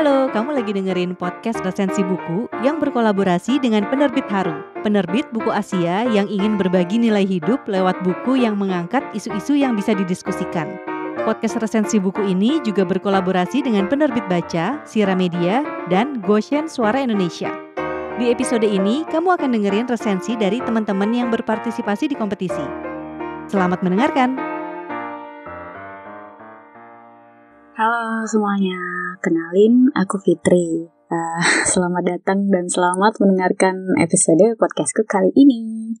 Halo, kamu lagi dengerin podcast resensi buku yang berkolaborasi dengan penerbit Haru, penerbit buku Asia yang ingin berbagi nilai hidup lewat buku yang mengangkat isu-isu yang bisa didiskusikan. Podcast resensi buku ini juga berkolaborasi dengan penerbit Baca, Sira Media, dan Goshen Suara Indonesia. Di episode ini, kamu akan dengerin resensi dari teman-teman yang berpartisipasi di kompetisi. Selamat mendengarkan! Halo semuanya, kenalin aku Fitri. Uh, selamat datang dan selamat mendengarkan episode podcastku kali ini.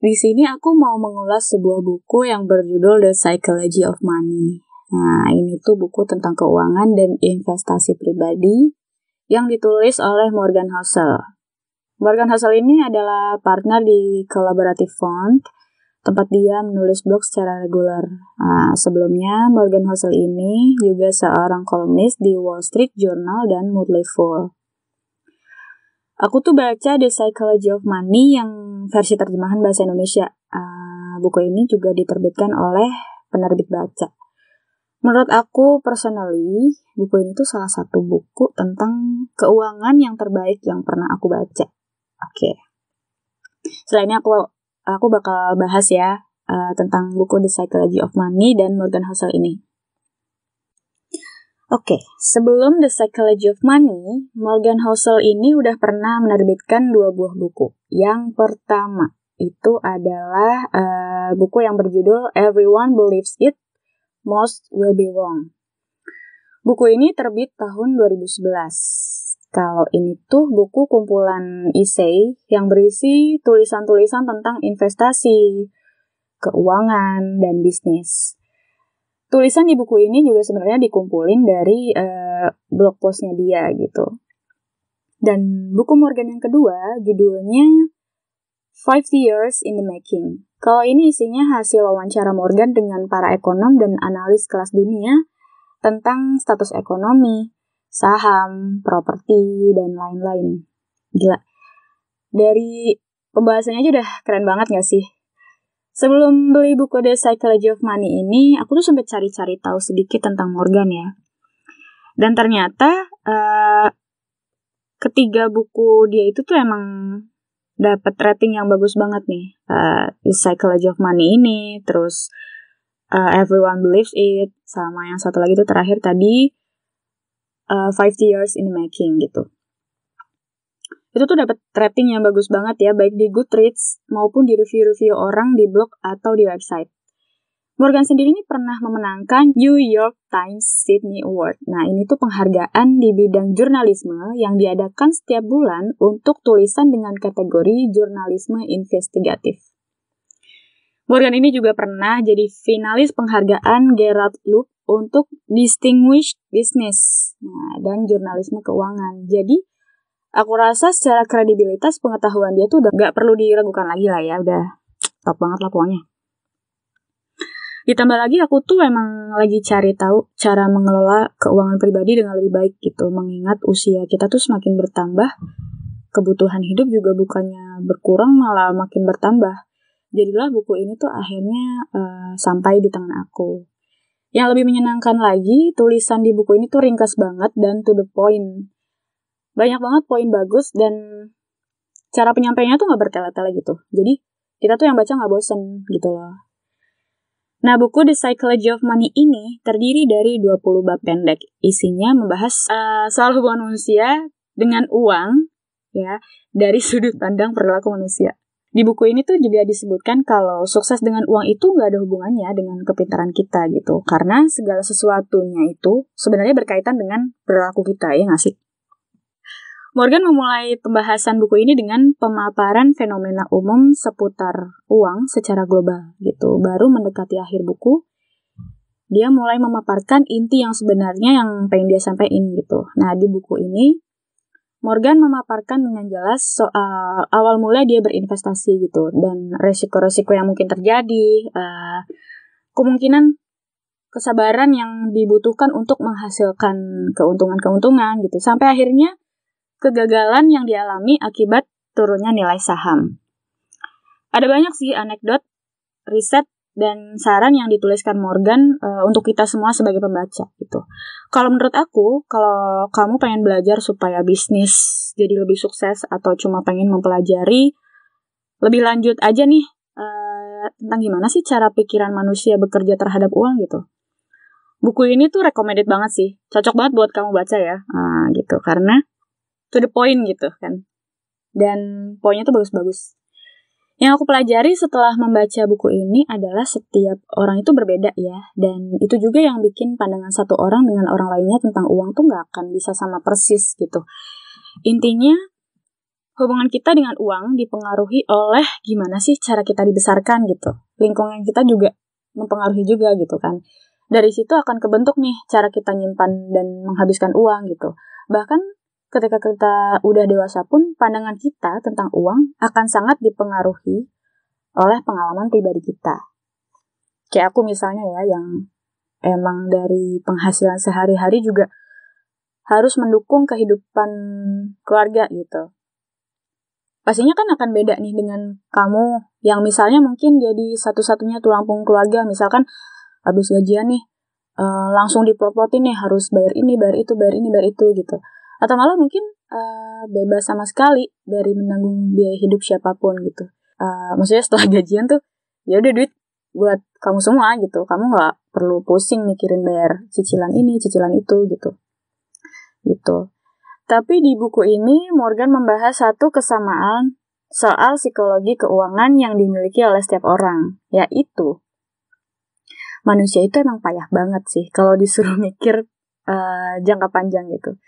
Di sini aku mau mengulas sebuah buku yang berjudul The Psychology of Money. Nah, ini tuh buku tentang keuangan dan investasi pribadi yang ditulis oleh Morgan Housel. Morgan Housel ini adalah partner di Collaborative Fund, tempat dia menulis blog secara reguler. Nah, sebelumnya, Morgan Housel ini juga seorang kolumnis di Wall Street Journal dan Motley Fool. Aku tuh baca The Psychology of Money yang versi terjemahan bahasa Indonesia. Uh, buku ini juga diterbitkan oleh penerbit baca. Menurut aku personally, buku ini tuh salah satu buku tentang keuangan yang terbaik yang pernah aku baca. Oke. Okay. Selain aku aku bakal bahas ya uh, tentang buku The Psychology of Money dan Morgan Housel ini. Oke, okay, sebelum The Psychology of Money, Morgan Housel ini udah pernah menerbitkan dua buah buku. Yang pertama itu adalah uh, buku yang berjudul Everyone Believes It, Most Will Be Wrong. Buku ini terbit tahun 2011. Kalau ini tuh buku kumpulan isei yang berisi tulisan-tulisan tentang investasi, keuangan, dan bisnis. Tulisan di buku ini juga sebenarnya dikumpulin dari uh, blog postnya dia gitu. Dan buku Morgan yang kedua judulnya Five Years in the Making. Kalau ini isinya hasil wawancara Morgan dengan para ekonom dan analis kelas dunia tentang status ekonomi, saham, properti, dan lain-lain. Gila. Dari pembahasannya aja udah keren banget gak sih? Sebelum beli buku The Psychology of Money ini, aku tuh sempet cari-cari tahu sedikit tentang Morgan ya. Dan ternyata uh, ketiga buku dia itu tuh emang dapat rating yang bagus banget nih. Uh, The Psychology of Money ini, terus uh, Everyone Believes It, sama yang satu lagi tuh terakhir tadi uh, 50 years in the making gitu. Itu tuh dapat rating yang bagus banget ya, baik di Goodreads maupun di review-review orang di blog atau di website. Morgan sendiri ini pernah memenangkan New York Times Sydney Award. Nah, ini tuh penghargaan di bidang jurnalisme yang diadakan setiap bulan untuk tulisan dengan kategori jurnalisme investigatif. Morgan ini juga pernah jadi finalis penghargaan Gerard Loop untuk Distinguished bisnis nah, dan jurnalisme keuangan. Jadi aku rasa secara kredibilitas pengetahuan dia tuh udah nggak perlu diragukan lagi lah ya, udah top banget lah pokoknya. Ditambah lagi aku tuh emang lagi cari tahu cara mengelola keuangan pribadi dengan lebih baik gitu, mengingat usia kita tuh semakin bertambah, kebutuhan hidup juga bukannya berkurang malah makin bertambah. Jadilah buku ini tuh akhirnya uh, sampai di tangan aku. Yang lebih menyenangkan lagi, tulisan di buku ini tuh ringkas banget dan to the point. Banyak banget poin bagus dan cara penyampaiannya tuh gak bertele-tele gitu. Jadi kita tuh yang baca gak bosen gitu loh. Nah, buku The Psychology of Money ini terdiri dari 20 bab pendek. Isinya membahas uh, soal hubungan manusia dengan uang ya dari sudut pandang perilaku manusia. Di buku ini tuh juga disebutkan kalau sukses dengan uang itu nggak ada hubungannya dengan kepintaran kita gitu. Karena segala sesuatunya itu sebenarnya berkaitan dengan perilaku kita, ya nggak sih? Morgan memulai pembahasan buku ini dengan pemaparan fenomena umum seputar uang secara global gitu. Baru mendekati akhir buku, dia mulai memaparkan inti yang sebenarnya yang pengen dia sampaikan gitu. Nah, di buku ini Morgan memaparkan dengan jelas soal awal mula dia berinvestasi gitu dan resiko-resiko yang mungkin terjadi, uh, kemungkinan kesabaran yang dibutuhkan untuk menghasilkan keuntungan-keuntungan gitu sampai akhirnya kegagalan yang dialami akibat turunnya nilai saham. Ada banyak sih anekdot riset dan saran yang dituliskan Morgan uh, untuk kita semua sebagai pembaca gitu. Kalau menurut aku, kalau kamu pengen belajar supaya bisnis jadi lebih sukses atau cuma pengen mempelajari lebih lanjut aja nih uh, tentang gimana sih cara pikiran manusia bekerja terhadap uang gitu. Buku ini tuh recommended banget sih, cocok banget buat kamu baca ya, uh, gitu karena to the point gitu kan. Dan poinnya tuh bagus-bagus. Yang aku pelajari setelah membaca buku ini adalah setiap orang itu berbeda ya, dan itu juga yang bikin pandangan satu orang dengan orang lainnya tentang uang tuh nggak akan bisa sama persis gitu. Intinya, hubungan kita dengan uang dipengaruhi oleh gimana sih cara kita dibesarkan gitu. Lingkungan kita juga mempengaruhi juga gitu kan. Dari situ akan kebentuk nih cara kita nyimpan dan menghabiskan uang gitu. Bahkan ketika kita udah dewasa pun pandangan kita tentang uang akan sangat dipengaruhi oleh pengalaman pribadi kita. Kayak aku misalnya ya yang emang dari penghasilan sehari-hari juga harus mendukung kehidupan keluarga gitu. Pastinya kan akan beda nih dengan kamu yang misalnya mungkin jadi satu-satunya tulang punggung keluarga, misalkan habis gajian nih eh, langsung diplot nih harus bayar ini, bayar itu, bayar ini, bayar itu gitu atau malah mungkin uh, bebas sama sekali dari menanggung biaya hidup siapapun gitu uh, maksudnya setelah gajian tuh ya udah duit buat kamu semua gitu kamu nggak perlu pusing mikirin bayar cicilan ini cicilan itu gitu gitu tapi di buku ini Morgan membahas satu kesamaan soal psikologi keuangan yang dimiliki oleh setiap orang yaitu manusia itu emang payah banget sih kalau disuruh mikir uh, jangka panjang gitu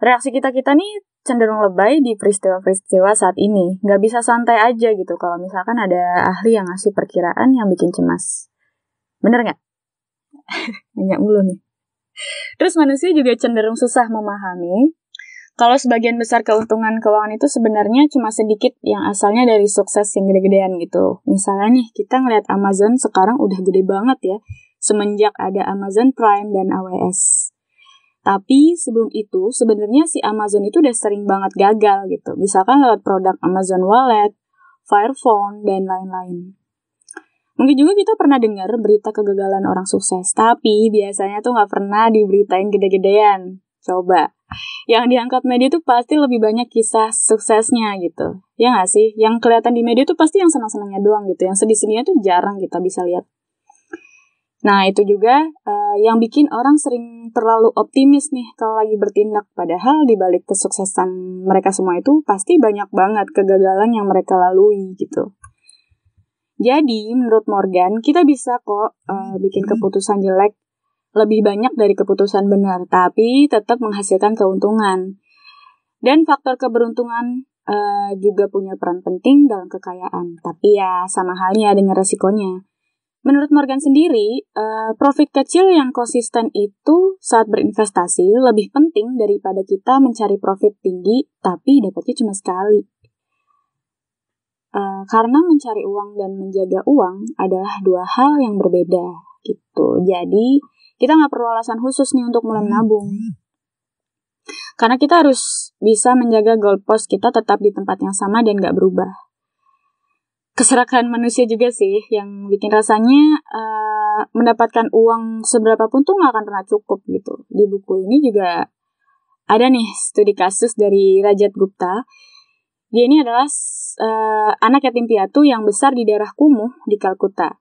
reaksi kita-kita nih cenderung lebay di peristiwa-peristiwa saat ini. Nggak bisa santai aja gitu kalau misalkan ada ahli yang ngasih perkiraan yang bikin cemas. Bener nggak? Nanya mulu nih. Terus manusia juga cenderung susah memahami kalau sebagian besar keuntungan keuangan itu sebenarnya cuma sedikit yang asalnya dari sukses yang gede-gedean gitu. Misalnya nih, kita ngeliat Amazon sekarang udah gede banget ya, semenjak ada Amazon Prime dan AWS. Tapi sebelum itu sebenarnya si Amazon itu udah sering banget gagal gitu. Misalkan lewat produk Amazon Wallet, Fire Phone dan lain-lain. Mungkin juga kita pernah dengar berita kegagalan orang sukses, tapi biasanya tuh nggak pernah diberitain gede-gedean. Coba, yang diangkat media tuh pasti lebih banyak kisah suksesnya gitu. Ya nggak sih? Yang kelihatan di media tuh pasti yang senang-senangnya doang gitu. Yang sedih-sedihnya tuh jarang kita bisa lihat. Nah, itu juga uh, yang bikin orang sering terlalu optimis nih kalau lagi bertindak. Padahal di balik kesuksesan mereka semua itu pasti banyak banget kegagalan yang mereka lalui gitu. Jadi, menurut Morgan, kita bisa kok uh, bikin hmm. keputusan jelek lebih banyak dari keputusan benar, tapi tetap menghasilkan keuntungan. Dan faktor keberuntungan uh, juga punya peran penting dalam kekayaan, tapi ya sama halnya dengan resikonya. Menurut Morgan sendiri, eh, profit kecil yang konsisten itu saat berinvestasi lebih penting daripada kita mencari profit tinggi tapi dapatnya cuma sekali. Eh, karena mencari uang dan menjaga uang adalah dua hal yang berbeda gitu. Jadi kita nggak perlu alasan khusus nih untuk mulai hmm. menabung. Karena kita harus bisa menjaga goalpost kita tetap di tempat yang sama dan nggak berubah keserakahan manusia juga sih yang bikin rasanya uh, mendapatkan uang seberapa pun tuh nggak akan pernah cukup gitu. Di buku ini juga ada nih studi kasus dari Rajat Gupta. Dia ini adalah uh, anak yatim piatu yang besar di daerah Kumuh di Kalkuta.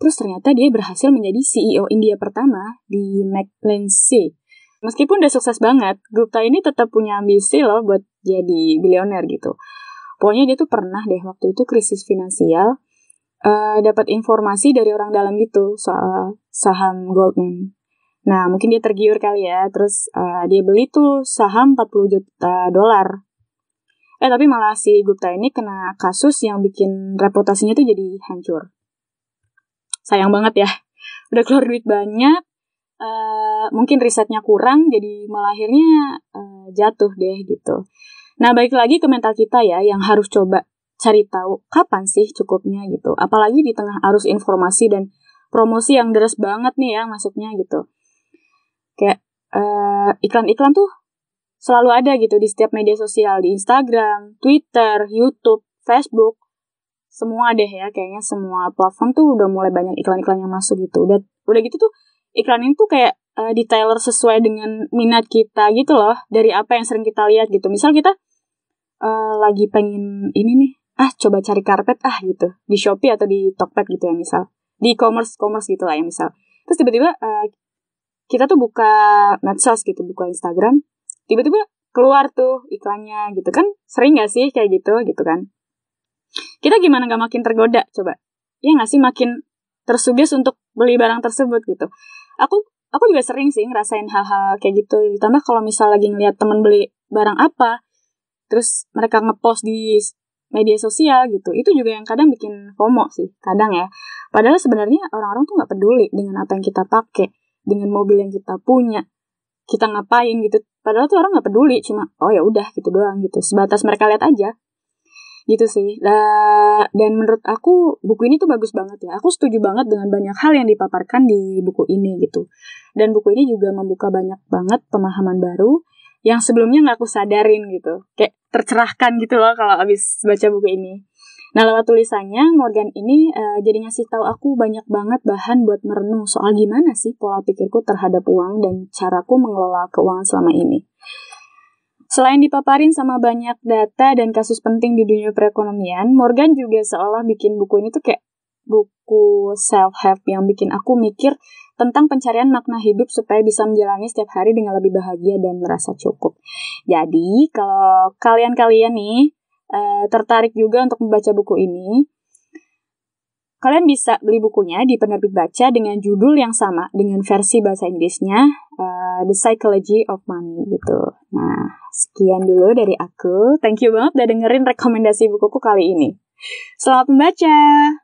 Terus ternyata dia berhasil menjadi CEO India pertama di McKinsey. Meskipun udah sukses banget, Gupta ini tetap punya ambisi loh buat jadi bilioner gitu. Pokoknya dia tuh pernah deh waktu itu krisis finansial uh, dapat informasi dari orang dalam gitu soal saham Goldman. Nah, mungkin dia tergiur kali ya. Terus uh, dia beli tuh saham 40 juta dolar. Eh, tapi malah si Gupta ini kena kasus yang bikin reputasinya tuh jadi hancur. Sayang banget ya. Udah keluar duit banyak, uh, mungkin risetnya kurang, jadi malah akhirnya uh, jatuh deh gitu. Nah, balik lagi ke mental kita ya yang harus coba cari tahu kapan sih cukupnya gitu. Apalagi di tengah arus informasi dan promosi yang deras banget nih ya masuknya gitu. Kayak iklan eh, iklan-iklan tuh selalu ada gitu di setiap media sosial di Instagram, Twitter, YouTube, Facebook, semua deh ya kayaknya semua platform tuh udah mulai banyak iklan-iklan yang masuk gitu. Udah udah gitu tuh iklan ini tuh kayak uh, detailer sesuai dengan minat kita gitu loh dari apa yang sering kita lihat gitu misal kita uh, lagi pengen ini nih ah coba cari karpet ah gitu di Shopee atau di Tokped gitu ya misal di e-commerce commerce gitulah ya misal terus tiba-tiba uh, kita tuh buka medsos gitu buka Instagram tiba-tiba keluar tuh iklannya gitu kan sering gak sih kayak gitu gitu kan kita gimana gak makin tergoda coba ya nggak sih makin tersugis untuk beli barang tersebut gitu aku aku juga sering sih ngerasain hal-hal kayak gitu ditambah kalau misal lagi ngeliat temen beli barang apa terus mereka ngepost di media sosial gitu itu juga yang kadang bikin FOMO sih kadang ya padahal sebenarnya orang-orang tuh nggak peduli dengan apa yang kita pakai dengan mobil yang kita punya kita ngapain gitu padahal tuh orang nggak peduli cuma oh ya udah gitu doang gitu sebatas mereka lihat aja gitu sih uh, dan menurut aku buku ini tuh bagus banget ya aku setuju banget dengan banyak hal yang dipaparkan di buku ini gitu dan buku ini juga membuka banyak banget pemahaman baru yang sebelumnya nggak aku sadarin gitu kayak tercerahkan gitu loh kalau abis baca buku ini Nah, lewat tulisannya, Morgan ini uh, jadi ngasih tahu aku banyak banget bahan buat merenung soal gimana sih pola pikirku terhadap uang dan caraku mengelola keuangan selama ini. Selain dipaparin sama banyak data dan kasus penting di dunia perekonomian, Morgan juga seolah bikin buku ini tuh kayak buku self-help yang bikin aku mikir tentang pencarian makna hidup supaya bisa menjalani setiap hari dengan lebih bahagia dan merasa cukup. Jadi, kalau kalian-kalian nih uh, tertarik juga untuk membaca buku ini, Kalian bisa beli bukunya di penerbit baca dengan judul yang sama dengan versi bahasa Inggrisnya uh, The Psychology of Money gitu. Nah, sekian dulu dari aku. Thank you banget udah dengerin rekomendasi bukuku kali ini. Selamat membaca.